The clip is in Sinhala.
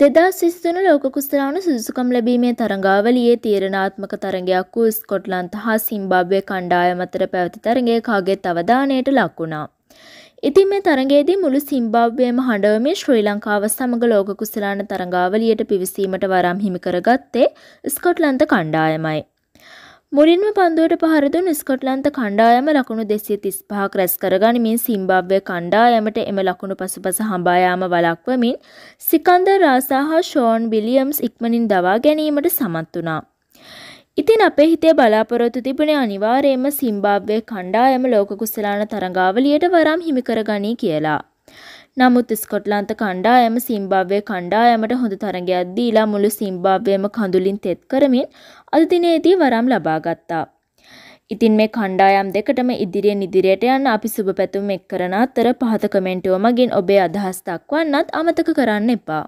දෙදා සිස්තුන ලෝක කුස්තරාවන සුදුසුකම් ලැබීමේ තරඟාවලියේ තීරණාත්මක තරගයක් වූ ස්කොට්ලන්ත හා සිම්බාබ්වේ කණ්ඩායම අතර පැවති තරගේ කාගෙත් අවධානයට ලක්වුණා. ඉතින් මේ තරගේදී මුළු සිම්බාබ්වේම හඬවමින් ශ්‍රී ලංකාව සමග ලෝක කුසලාන තරඟාවලියට පිවිසීමට වරම් හිමිකරගත්තේ ස්කොට්ලන්ත කණ්ඩායමයි. මුලින්ම පන්දුවට පහර දුන් ස්කොට්ලන්ත කණ්ඩායම ලකුණු 235ක් රැස් කරගනිමින් සිම්බාබ්වේ කණ්ඩායමට එම ලකුණු පසුපස හඹා යාම වළක්වමින් සිකන්දර් රාසා හා ෂෝන් බිලියම්ස් ඉක්මනින් දවා ගැනීමට සමත් වුණා. ඉතින් අපේ හිතේ බලාපොරොත්තු තිබුණේ අනිවාර්යයෙන්ම සිම්බාබ්වේ කණ්ඩායම ලෝක කුසලාන තරඟාවලියට වරම් හිමි කරගනී කියලා. නමුත් ස්කොට්ලන්ත කණ්ඩායම සිම්බාව්වේ කණ්ඩායමට හොඳ තරගයක් දීලා මුළු සිම්බාව්වේම කඳුලින් තෙත් කරමින් අද දිනේදී වරම් ලබාගත්තා. ඉතින් මේ කණ්ඩායම් දෙකටම ඉදිරියෙන් ඉදිරියට යන්න අපි සුබ පැතුම් එක් කරන අතර පහත කමෙන්ටුව මගින් ඔබේ අදහස් දක්වන්නත් අමතක කරන්න එපා.